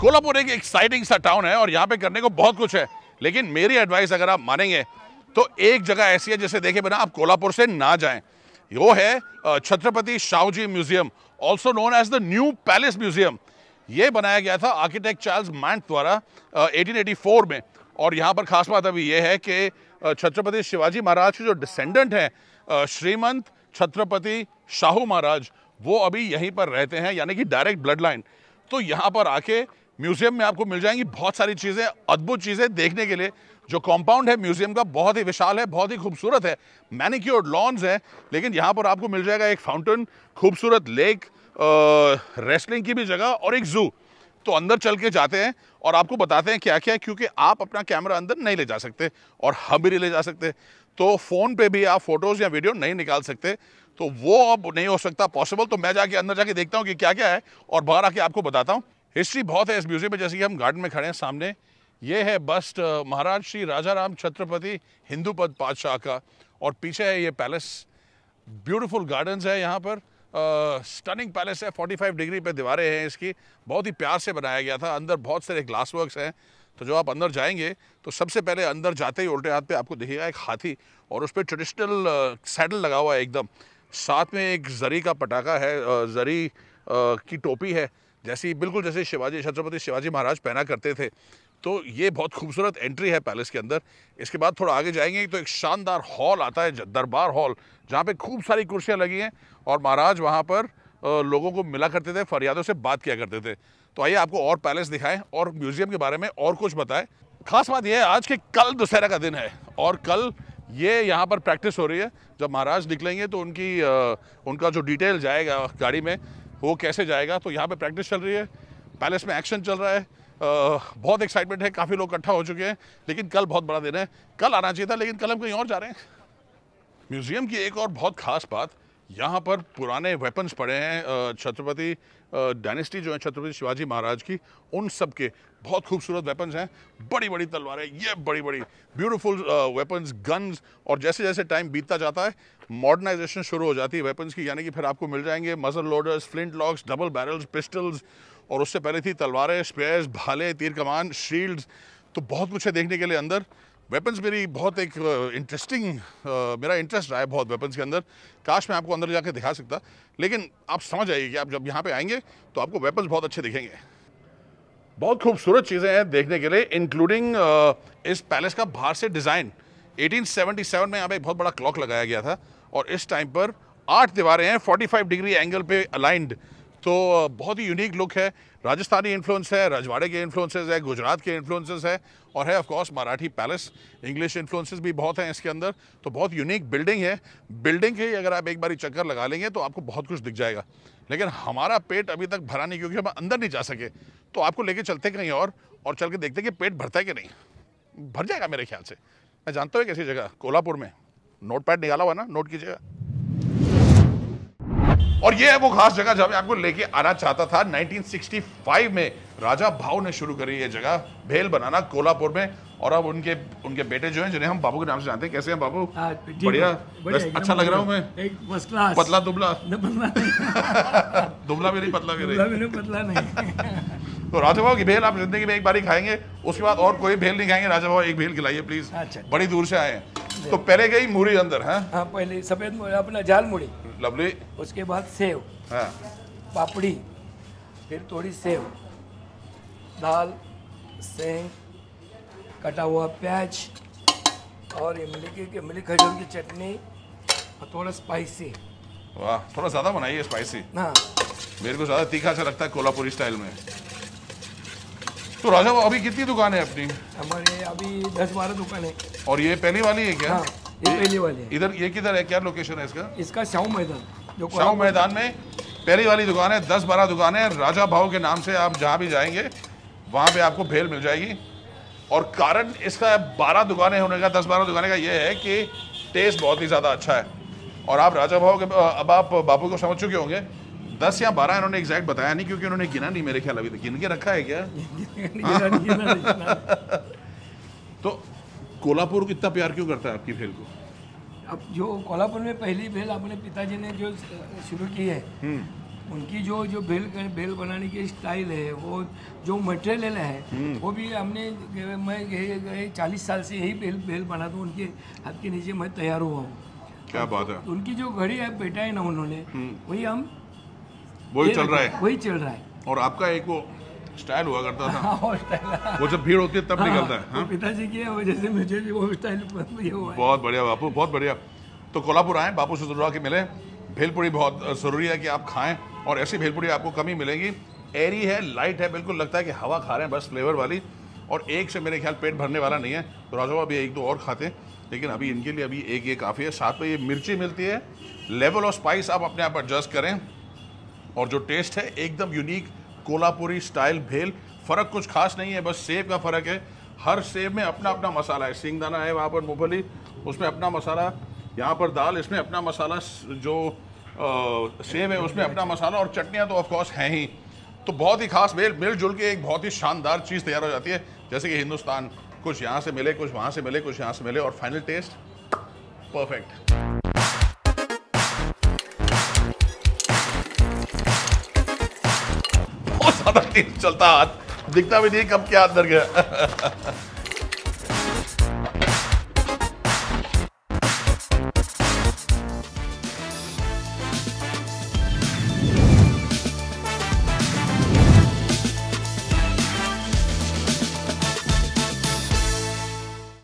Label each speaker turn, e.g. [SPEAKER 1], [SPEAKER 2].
[SPEAKER 1] कोल्हापुर एक एक्साइटिंग सा टाउन है और यहाँ पे करने को बहुत कुछ है लेकिन मेरी एडवाइस अगर आप मानेंगे तो एक जगह ऐसी है जिसे देखे बिना आप कोल्हापुर से ना जाएं वो है Chhatrapati Shahuji museum also known as the new palace museum ये बनाया गया था आर्किटेक्ट चार्ल्स मैंट द्वारा एटीन में और यहाँ पर खास बात अभी ये है कि छत्रपति शिवाजी महाराज के जो डिसेंडेंट हैं श्रीमंत छत्रपति शाहू महाराज वो अभी यहीं पर रहते हैं यानी कि डायरेक्ट ब्लड लाइन तो यहाँ पर आके म्यूजियम में आपको मिल जाएंगी बहुत सारी चीज़ें अद्भुत चीज़ें देखने के लिए जो कॉम्पाउंड है म्यूजियम का बहुत ही विशाल है बहुत ही खूबसूरत है मैनिक्योर्ड लॉन्स है लेकिन यहाँ पर आपको मिल जाएगा एक फाउंटेन खूबसूरत लेक रेस्लिंग की भी जगह और एक ज़ू तो अंदर चल के जाते हैं और आपको बताते हैं क्या क्या है क्योंकि आप अपना कैमरा अंदर नहीं ले जा सकते और हम भी नहीं ले जा सकते तो फ़ोन पे भी आप फोटोज़ या वीडियो नहीं निकाल सकते तो वो अब नहीं हो सकता पॉसिबल तो मैं जाके अंदर जाके देखता हूँ कि क्या क्या है और बाहर आके आपको बताता हूँ हिस्ट्री बहुत है इस म्यूज़ियम में जैसे कि हम गार्डन में खड़े हैं सामने ये है बस्ट uh, महाराज श्री राजा राम छत्रपति हिंदू पद पातशाह का और पीछे है ये पैलेस ब्यूटीफुल गार्डन्स है यहाँ पर स्टनिंग uh, पैलेस है 45 डिग्री पे दीवारें हैं इसकी बहुत ही प्यार से बनाया गया था अंदर बहुत सारे ग्लास वर्क्स हैं तो जो आप अंदर जाएंगे तो सबसे पहले अंदर जाते ही उल्टे हाथ पे आपको दिखेगा एक हाथी और उस पर ट्रेडिशनल सैडल लगा हुआ है एकदम साथ में एक जरी का पटाखा है uh, जरी की टोपी है जैसी बिल्कुल जैसे शिवाजी छत्रपति शिवाजी महाराज पहना करते थे तो ये बहुत खूबसूरत एंट्री है पैलेस के अंदर इसके बाद थोड़ा आगे जाएंगे तो एक शानदार हॉल आता है दरबार हॉल जहाँ पे खूब सारी कुर्सियाँ लगी हैं और महाराज वहाँ पर लोगों को मिला करते थे फरियादों से बात किया करते थे तो आइए आपको और पैलेस दिखाएं और म्यूज़ियम के बारे में और कुछ बताएं खास बात यह है आज के कल दशहरा का दिन है और कल ये यहाँ पर प्रैक्टिस हो रही है जब महाराज निकलेंगे तो उनकी उनका जो डिटेल जाएगा गाड़ी में वो कैसे जाएगा तो यहाँ पे प्रैक्टिस चल रही है पैलेस में एक्शन चल रहा है आ, बहुत एक्साइटमेंट है काफ़ी लोग इकट्ठा हो चुके हैं लेकिन कल बहुत बड़ा दिन है कल आना चाहिए था लेकिन कल हम कहीं और जा रहे हैं म्यूज़ियम की एक और बहुत खास बात यहाँ पर पुराने वेपन्स पड़े हैं छत्रपति डायनेस्टी जो है छत्रपति शिवाजी महाराज की उन सब के बहुत खूबसूरत वेपन्स हैं बड़ी बड़ी तलवारें ये बड़ी बड़ी ब्यूटीफुल वेपन्स गन्स और जैसे जैसे टाइम बीतता जाता है मॉडर्नाइजेशन शुरू हो जाती है वेपन्स की यानी कि फिर आपको मिल जाएंगे muzzle loaders flintlocks double barrels pistols और उससे पहले थी तलवारें स्पेयर्स भाले तीर कमान शील्ड्स तो बहुत कुछ है देखने के लिए अंदर वेपन्स मेरी बहुत एक इंटरेस्टिंग मेरा इंटरेस्ट रहा है बहुत वेपन्स के अंदर काश मैं आपको अंदर जाकर दिखा सकता लेकिन आप समझ आइए कि आप जब यहाँ पे आएंगे तो आपको वेपन्स बहुत अच्छे दिखेंगे बहुत खूबसूरत चीज़ें हैं देखने के लिए इंक्लूडिंग इस पैलेस का बाहर से डिज़ाइन 1877 में यहाँ पे एक बहुत बड़ा क्लॉक लगाया गया था और इस टाइम पर आठ दीवारें हैं 45 डिग्री एंगल पे अलाइंड तो बहुत ही यूनिक लुक है राजस्थानी इन्फ्लुएंस है रजवाड़े के इन्फ्लुएंसेस है गुजरात के इन्फ्लुएंसेस है और है of course Marathi palace English influences भी बहुत हैं इसके अंदर तो बहुत यूनिक बिल्डिंग है बिल्डिंग के अगर आप एक बार चक्कर लगा लेंगे तो आपको बहुत कुछ दिख जाएगा लेकिन हमारा पेट अभी तक भरा नहीं क्योंकि हम अंदर नहीं जा सके तो आपको लेके चलते कहीं और और चल के देखते कि पेट भरता है कि नहीं भर जाएगा मेरे ख्याल से मैं जानता हूँ एक ऐसी जगह कोल्हापुर में नोट पैड निकाला हुआ ना नोट कीजिएगा और ये है वो खास जगह जहाँ आपको लेके आना चाहता था 1965 में राजा भाव ने शुरू करी ये जगह भेल बनाना कोलापुर में और अब उनके उनके बेटे जो हैं जिन्हें हम बाबू के नाम से जानते हैं कैसे हैं बाबू बढ़िया अच्छा लग रहा हूँ मैं पतला दुबला दुबला भी नहीं पतला भी नहीं पतला नहीं तो राजा भाव की भेल आप जिंदगी में एक बार ही खाएंगे उसके बाद और कोई भेल नहीं खाएंगे राजा भाव एक भेल खिलाइए प्लीज अच्छा। बड़ी दूर से आए तो पहले गई मूरी अंदर है हाँ, पहले सफेद अपना जाल मुड़ी लवली उसके बाद सेव हाँ पापड़ी फिर थोड़ी सेव दाल सेंग कटा हुआ प्याज और इमली की इमली खजूर की चटनी और थोड़ा स्पाइसी वाह थोड़ा ज़्यादा बनाइए स्पाइसी हाँ मेरे को ज़्यादा तीखा सा लगता है कोल्हापुरी स्टाइल में तो राजा अभी कितनी दुकान है अपनी हमारे अभी दस बारह दुकान है और ये पहली वाली है क्या हाँ। ये इधर ये किधर है क्या लोकेशन है इसका इसका शाहू मैदान शाहू मैदान में पहली वाली दुकान है दस बारह दुकान है राजा भाव के नाम से आप जहाँ भी जाएंगे वहाँ पे आपको भेल मिल जाएगी और कारण इसका बारह दुकानें होने का दस बारह दुकानें का ये है कि टेस्ट बहुत ही ज़्यादा अच्छा है और आप राजा भाव के अब आप बापू को समझ चुके होंगे दस या बारह इन्होंने एग्जैक्ट बताया नहीं क्योंकि उन्होंने गिना नहीं मेरे ख्याल अभी तक गिन के रखा है क्या तो कोल्हापुर को इतना प्यार क्यों करता है आपकी भेल को अब जो कोल्हापुर में पहली भेल अपने पिताजी ने जो शुरू की है हम्म। उनकी जो जो भेल भेल बनाने की स्टाइल है वो जो मटेरियल है हम्म। वो भी हमने मैं गए गए चालीस साल से यही भेल भेल बनाता हूँ उनके हाथ के नीचे मैं तैयार हुआ हूँ क्या बात है तो उनकी जो घड़ी है बेटा है ना उन्होंने हम्म। वही हम वही चल रहा है वही चल रहा है और आपका एक वो स्टाइल हुआ करता था हाँ, वो जब भीड़ होती है तब हाँ, निकलता है हाँ? पिताजी की वजह से मुझे भी वो स्टाइल बहुत बढ़िया बापू बहुत बढ़िया तो कोल्हापुर आए बापू से जुड़वा के मिले भेलपुरी बहुत ज़रूरी है कि आप खाएं और ऐसी भेलपुरी आपको कमी मिलेगी एरी है लाइट है बिल्कुल लगता है कि हवा खा रहे हैं बस फ्लेवर वाली और एक से मेरे ख्याल पेट भरने वाला नहीं है तो राजू अभी एक दो और खाते हैं लेकिन अभी इनके लिए अभी एक ये काफ़ी है साथ में ये मिर्ची मिलती है लेवल ऑफ स्पाइस आप अपने आप एडजस्ट करें और जो टेस्ट है एकदम यूनिक कोल्हापुरी स्टाइल भेल फ़र्क कुछ खास नहीं है बस सेब का फ़र्क है हर सेब में अपना अपना मसाला है सिंगदाना है वहाँ पर मूँगफली उसमें अपना मसाला यहाँ पर दाल इसमें अपना मसाला जो सेब है उसमें अपना मसाला और चटनियाँ तो ऑफकोर्स हैं ही तो बहुत ही खास भेल मिलजुल के एक बहुत ही शानदार चीज़ तैयार हो जाती है जैसे कि हिंदुस्तान कुछ यहाँ से मिले कुछ वहाँ से मिले कुछ यहाँ से मिले और फाइनल टेस्ट परफेक्ट चलता हाथ दिखता भी नहीं कब क्या अंदर गया